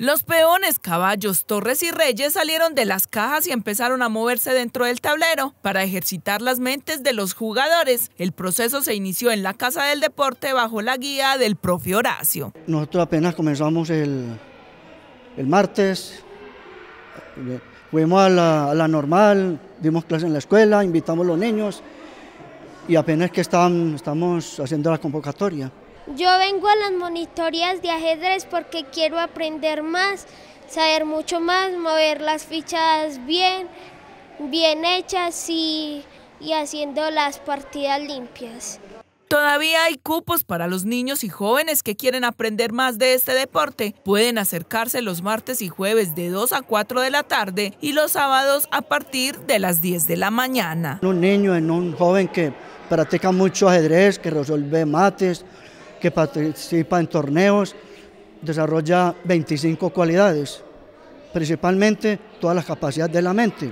Los peones, caballos, torres y reyes salieron de las cajas y empezaron a moverse dentro del tablero para ejercitar las mentes de los jugadores. El proceso se inició en la Casa del Deporte bajo la guía del profe Horacio. Nosotros apenas comenzamos el, martes, fuimos a la, normal, dimos clase en la escuela, invitamos a los niños y apenas que están, estamos haciendo la convocatoria. Yo vengo a las monitorías de ajedrez porque quiero aprender más, saber mucho más, mover las fichas bien, bien hechas y, haciendo las partidas limpias. Todavía hay cupos para los niños y jóvenes que quieren aprender más de este deporte. Pueden acercarse los martes y jueves de 2 a 4 de la tarde y los sábados a partir de las 10 de la mañana. Un niño un joven que practica mucho ajedrez, que resuelve mates, que participa en torneos, desarrolla 25 cualidades, principalmente todas las capacidades de la mente,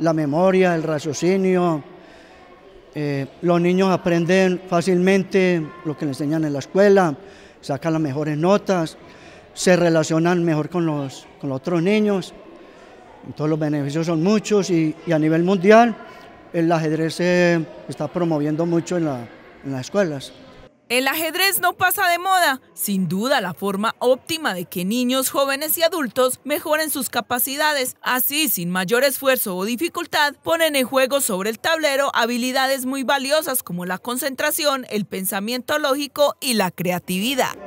la memoria, el raciocinio. Eh, los niños aprenden fácilmente lo que les enseñan en la escuela, sacan las mejores notas, se relacionan mejor con los, otros niños. Entonces los beneficios son muchos y, a nivel mundial el ajedrez se está promoviendo mucho en las escuelas. El ajedrez no pasa de moda, sin duda la forma óptima de que niños, jóvenes y adultos mejoren sus capacidades, así sin mayor esfuerzo o dificultad ponen en juego sobre el tablero habilidades muy valiosas como la concentración, el pensamiento lógico y la creatividad.